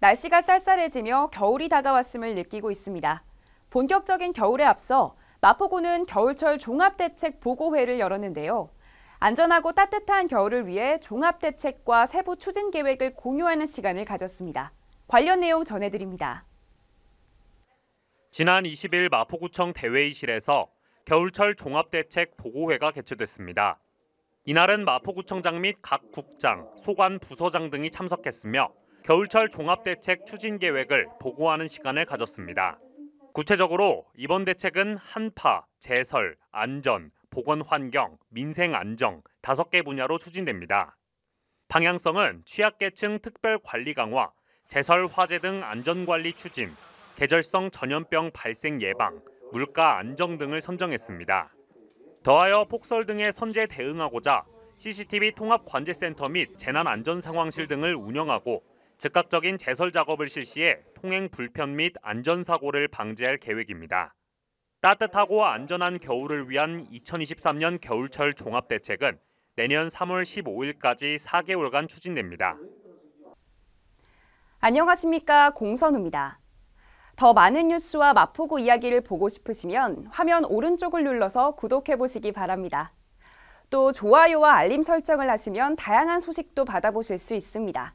날씨가 쌀쌀해지며 겨울이 다가왔음을 느끼고 있습니다. 본격적인 겨울에 앞서 마포구는 겨울철 종합대책 보고회를 열었는데요. 안전하고 따뜻한 겨울을 위해 종합대책과 세부 추진 계획을 공유하는 시간을 가졌습니다. 관련 내용 전해드립니다. 지난 20일 마포구청 대회의실에서 겨울철 종합대책 보고회가 개최됐습니다. 이날은 마포구청장 및 각 국장, 소관 부서장 등이 참석했으며 겨울철 종합대책 추진 계획을 보고하는 시간을 가졌습니다. 구체적으로 이번 대책은 한파, 제설, 안전, 보건 환경, 민생 안정 다섯 개 분야로 추진됩니다. 방향성은 취약계층 특별 관리 강화, 제설 화재 등 안전 관리 추진, 계절성 전염병 발생 예방, 물가 안정 등을 선정했습니다. 더하여 폭설 등의 선제 대응하고자 CCTV 통합 관제센터 및 재난 안전 상황실 등을 운영하고 즉각적인 제설 작업을 실시해 통행 불편 및 안전사고를 방지할 계획입니다. 따뜻하고 안전한 겨울을 위한 2023년 겨울철 종합대책은 내년 3월 15일까지 4개월간 추진됩니다. 안녕하십니까 공선우입니다. 더 많은 뉴스와 마포구 이야기를 보고 싶으시면 화면 오른쪽을 눌러서 구독해보시기 바랍니다. 또 좋아요와 알림 설정을 하시면 다양한 소식도 받아보실 수 있습니다.